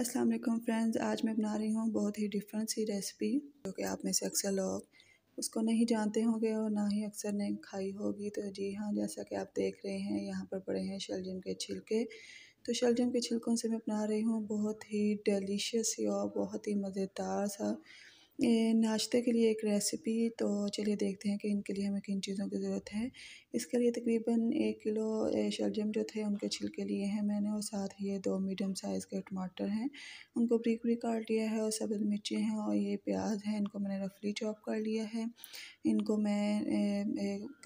अस्सलाम वालेकुम फ्रेंड्स आज मैं बना रही हूँ बहुत ही डिफरेंट सी रेसिपी जो कि आप में से अक्सर लोग उसको नहीं जानते होंगे और ना ही अक्सर ने खाई होगी तो जी हाँ जैसा कि आप देख रहे हैं यहाँ पर पड़े हैं शलजम के छिलके तो शलजम के छिलकों से मैं बना रही हूँ बहुत ही डिलीशियस और बहुत ही मज़ेदार सा नाश्ते के लिए एक रेसिपी तो चलिए देखते हैं कि इनके लिए हमें किन चीज़ों की ज़रूरत है इसके लिए तकरीबन एक किलो शलजम जो थे उनके छिलके लिए हैं मैंने और साथ ही ये दो मीडियम साइज़ के टमाटर हैं उनको ब्रिक ब्रिक काट लिया है और सब्ज़ मिर्ची हैं और ये प्याज है इनको मैंने रफली चॉप कर लिया है इनको मैं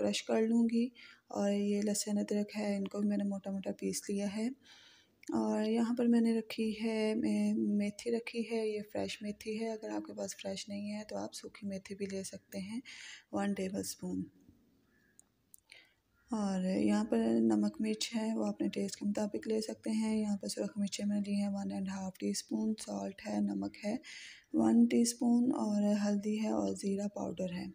क्रश कर लूँगी और ये लहसुन अदरक है इनको भी मैंने मोटा मोटा पीस लिया है और यहाँ पर मैंने रखी है मेथी रखी है ये फ्रेश मेथी है अगर आपके पास फ्रेश नहीं है तो आप सूखी मेथी भी ले सकते हैं वन टेबल स्पून और यहाँ पर नमक मिर्च है वो अपने टेस्ट के मुताबिक ले सकते हैं यहाँ पर सुरख मिर्चें मैंने ली हैं one and half teaspoon salt है नमक है वन स्पून और हल्दी है और ज़ीरा पाउडर है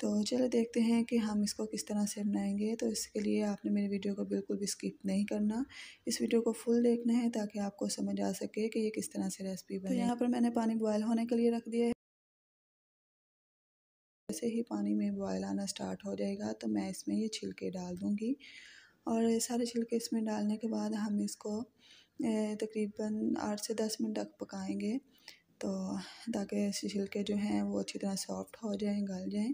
तो चलो देखते हैं कि हम इसको किस तरह से बनाएंगे तो इसके लिए आपने मेरी वीडियो को बिल्कुल भी स्किप नहीं करना इस वीडियो को फुल देखना है ताकि आपको समझ आ सके कि ये किस तरह से रेसिपी बने तो यहाँ पर मैंने पानी बॉयल होने के लिए रख दिया है जैसे ही पानी में बॉयल आना स्टार्ट हो जाएगा तो मैं इसमें ये छिलके डाल दूँगी और सारे छिलके इसमें डालने के बाद हम इसको तकरीबन आठ से दस मिनट तक पकाएंगे तो ताकि छिलके जो हैं वो अच्छी तरह सॉफ्ट हो जाएं गल जाएं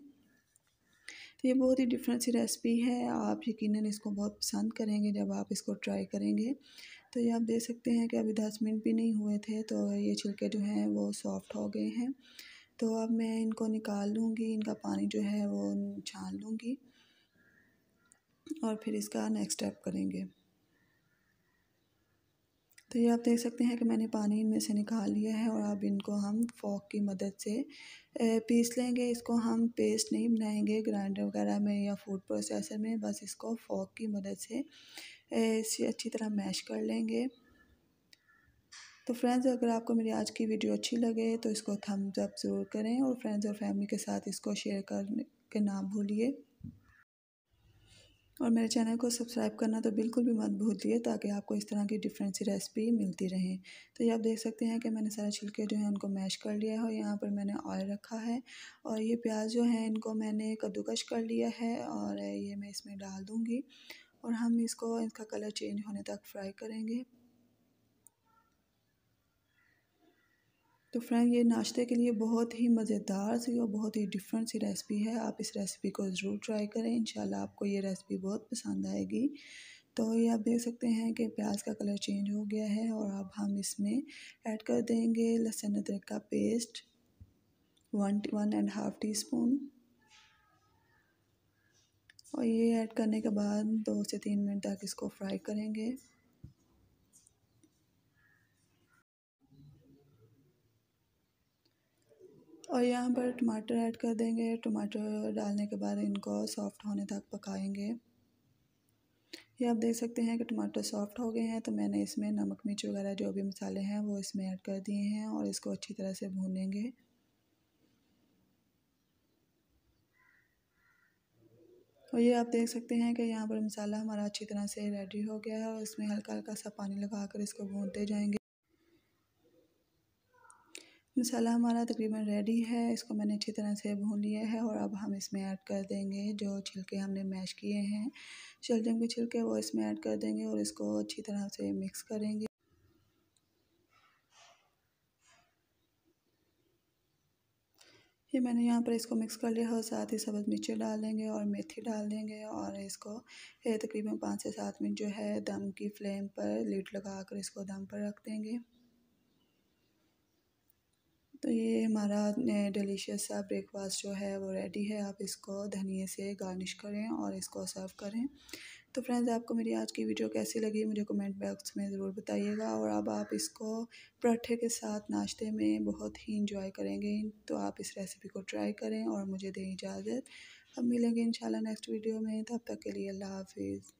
तो ये बहुत ही डिफरेंट सी रेसिपी है आप यकीनन इसको बहुत पसंद करेंगे जब आप इसको ट्राई करेंगे तो ये आप देख सकते हैं कि अभी दस मिनट भी नहीं हुए थे तो ये छिलके जो हैं वो सॉफ्ट हो गए हैं तो अब मैं इनको निकाल लूँगी इनका पानी जो है वो छान लूँगी और फिर इसका नेक्स्ट स्टेप करेंगे तो ये आप देख सकते हैं कि मैंने पानी इनमें से निकाल लिया है और अब इनको हम फोक की मदद से पीस लेंगे इसको हम पेस्ट नहीं बनाएंगे ग्राइंडर वगैरह में या फूड प्रोसेसर में बस इसको फोक की मदद से इसे अच्छी तरह मैश कर लेंगे तो फ्रेंड्स अगर आपको मेरी आज की वीडियो अच्छी लगे तो इसको थम्स अप ज़रूर करें और फ्रेंड्स और फैमिली के साथ इसको शेयर करने के ना भूलिए और मेरे चैनल को सब्सक्राइब करना तो बिल्कुल भी मत भूलिए ताकि आपको इस तरह की डिफरेंट सी रेसिपी मिलती रहे तो ये आप देख सकते हैं कि मैंने सारे छिलके जो हैं उनको मैश कर लिया है और यहाँ पर मैंने ऑयल रखा है और ये प्याज जो है इनको मैंने कद्दूकश कर लिया है और ये मैं इसमें डाल दूँगी और हम इसको इसका कलर चेंज होने तक फ्राई करेंगे तो फ्रेंड ये नाश्ते के लिए बहुत ही मज़ेदार सी और बहुत ही डिफरेंट सी रेसिपी है आप इस रेसिपी को ज़रूर ट्राई करें इंशाल्लाह आपको ये रेसिपी बहुत पसंद आएगी तो ये आप देख सकते हैं कि प्याज का कलर चेंज हो गया है और अब हम इसमें ऐड कर देंगे लहसुन अदरक का paste one one and half teaspoon और ये ऐड करने के बाद दो से तीन मिनट तक इसको फ्राई करेंगे और यहाँ पर टमाटर ऐड कर देंगे टमाटर डालने के बाद इनको सॉफ़्ट होने तक पकाएंगे ये आप देख सकते हैं कि टमाटर सॉफ़्ट हो गए हैं तो मैंने इसमें नमक मिर्च वगैरह जो भी मसाले हैं वो इसमें ऐड कर दिए हैं और इसको अच्छी तरह से भूनेंगे और ये आप देख सकते हैं कि यहाँ पर मसाला हमारा अच्छी तरह से रेडी हो गया है और इसमें हल्का हल्का सा पानी लगा कर इसको भूनते जाएंगे मसाला हमारा तकरीबन रेडी है इसको मैंने अच्छी तरह से भून लिया है और अब हम इसमें ऐड कर देंगे जो छिलके हमने मैश किए हैं शलजम के छिलके वो इसमें ऐड कर देंगे और इसको अच्छी तरह से मिक्स करेंगे ये मैंने यहाँ पर इसको मिक्स कर लिया और साथ ही सब्ज़ मिर्ची डाल देंगे और मेथी डाल देंगे और इसको तकरीबन पाँच से सात मिनट जो है दम की फ्लेम पर लीड लगा कर इसको दम पर रख देंगे तो ये हमारा डिलीशियस सा ब्रेकफास्ट जो है वो रेडी है आप इसको धनिए से गार्निश करें और इसको सर्व करें तो फ्रेंड्स आपको मेरी आज की वीडियो कैसी लगी मुझे कमेंट बॉक्स में ज़रूर बताइएगा और अब आप इसको पराठे के साथ नाश्ते में बहुत ही इंजॉय करेंगे तो आप इस रेसिपी को ट्राई करें और मुझे दें इजाज़त हम मिलेंगे इंशाल्लाह नेक्स्ट वीडियो में तब तक के लिए अल्लाह हाफिज़